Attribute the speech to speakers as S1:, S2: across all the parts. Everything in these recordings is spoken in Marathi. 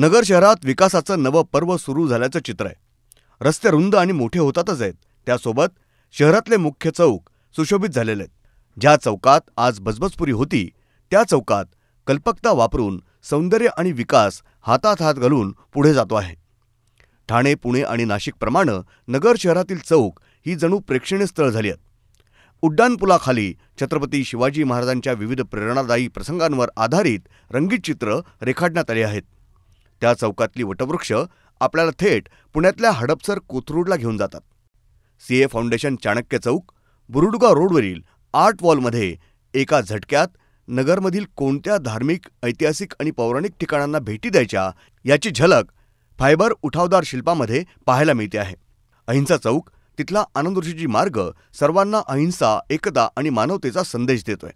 S1: नगर शहरात विकासाचं नवं पर्व सुरू झाल्याचं चित्र आहे रस्ते रुंद आणि मोठे होतातच आहेत त्यासोबत शहरातले मुख्य चौक सुशोभित झालेले आहेत ज्या चौकात आज बजबजपुरी होती त्या चौकात कल्पकता वापरून सौंदर्य आणि विकास हातात हात घालून पुढे जातो आहे ठाणे पुणे आणि नाशिकप्रमाणे नगर शहरातील चौक ही जणू प्रेक्षणीय स्थळ झाली आहेत उड्डाणपुलाखाली छत्रपती शिवाजी महाराजांच्या विविध प्रेरणादायी प्रसंगांवर आधारित रंगीत चित्र रेखाटण्यात आली आहेत त्या चौकातली वटवृक्ष आपल्याला थेट पुण्यातल्या हडपसर कोथरूडला घेऊन जातात CA A foundation Chanakya Chowk Burudgaon रोडवरील आर्ट वॉलमध्ये एका झटक्यात नगरमधील कोणत्या धार्मिक ऐतिहासिक आणि पौराणिक ठिकाणांना भेटी द्यायच्या याची झलक फायबर उठावदार शिल्पामध्ये पाहायला मिळते आहे अहिंसा चौक तिथला आनंदऋषीजी मार्ग सर्वांना अहिंसा एकता आणि मानवतेचा संदेश देतोय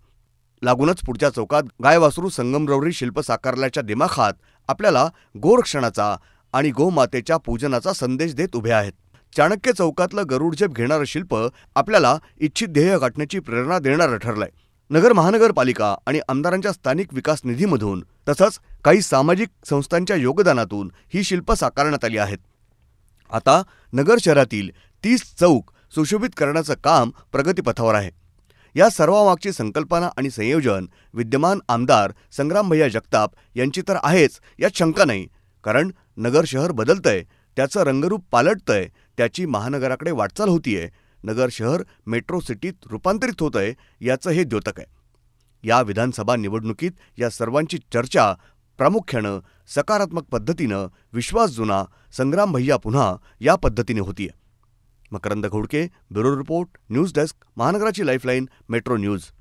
S1: लागूनच पुढच्या चौकात गायवासरू संगमरवरी शिल्प साकारल्याच्या दिमाखात आपल्याला गोरक्षणाचा आणि गोमातेच्या पूजनाचा संदेश देत उभे आहेत चाणक्य चौकातलं गरुडझेप घेणारं शिल्प आपल्याला इच्छित ध्येय गाठण्याची प्रेरणा देणारं ठरलंय नगर महानगरपालिका आणि आमदारांच्या स्थानिक विकास निधीमधून तसंच काही सामाजिक संस्थांच्या योगदानातून ही शिल्प साकारण्यात आली आहेत आता नगर शहरातील तीस चौक सुशोभित करण्याचं काम प्रगतीपथावर आहे या सर्वामागची संकल्पना आणि संयोजन विद्यमान आमदार संग्रामभैया जगताप यांची तर आहेच यात शंका नाही कारण नगर शहर बदलतंय त्याचं रंगरूप पालटतंय त्याची महानगराकडे वाटचाल होतीये नगर शहर मेट्रो सिटीत रूपांतरित होत आहे याचं हे द्योतक आहे या विधानसभा निवडणुकीत या सर्वांची चर्चा प्रामुख्यानं सकारात्मक पद्धतीनं विश्वास जुना संग्राम पुन्हा या पद्धतीने होतीये Makarand Ghodke bureau report news desk महानगराची लाईफलाईन मेट्रो न्यूज